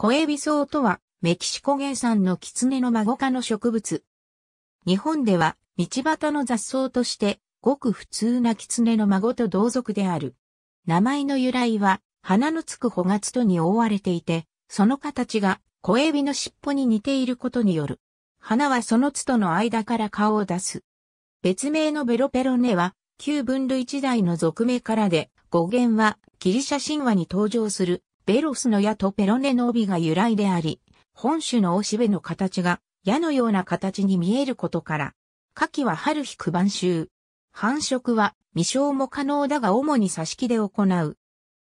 コエビソウとは、メキシコ原産のキツネの孫科の植物。日本では、道端の雑草として、ごく普通なキツネの孫と同族である。名前の由来は、花のつく穂がつとに覆われていて、その形が小エビの尻尾に似ていることによる。花はそのつとの間から顔を出す。別名のベロペロネは、旧分類時代の俗名からで、語源はギリシャ神話に登場するベロスの矢とペロネの帯が由来であり、本種のおしべの形が矢のような形に見えることから、夏季は春日く、晩秋。繁殖は未生も可能だが主に挿し木で行う。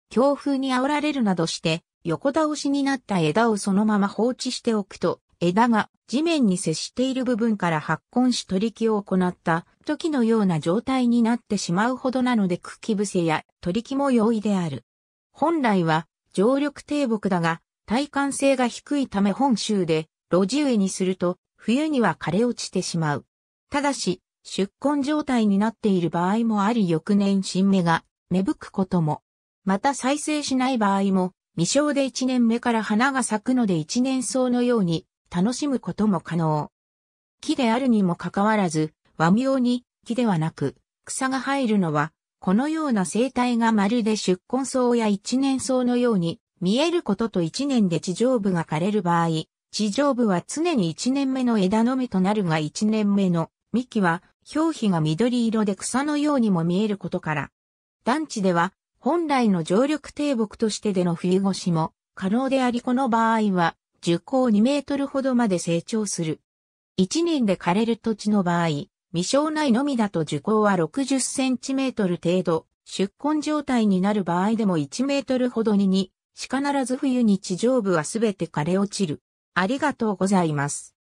強風に煽られるなどして、横倒しになった枝をそのまま放置しておくと、枝が地面に接している部分から発根し取り木を行った時のような状態になってしまうほどなので茎伏せや取り木も容易である。本来は常緑低木だが、耐寒性が低いため本州で路地植えにすると冬には枯れ落ちてしまう。ただし、出根状態になっている場合もあり翌年新芽が芽吹くことも。また再生しない場合も、未生で1年目から花が咲くので一年草のように楽しむことも可能。木であるにもかかわらず、和妙に木ではなく草が入るのはこのような生態がまるで宿根草や一年草のように見えることと一年で地上部が枯れる場合、地上部は常に一年目の枝のみとなるが一年目の幹は表皮が緑色で草のようにも見えることから、団地では本来の常緑低木としてでの冬越しも可能でありこの場合は樹高2メートルほどまで成長する。一年で枯れる土地の場合、未生内のみだと樹高は60センチメートル程度、出根状態になる場合でも1メートルほどにに、しかならず冬に地上部はすべて枯れ落ちる。ありがとうございます。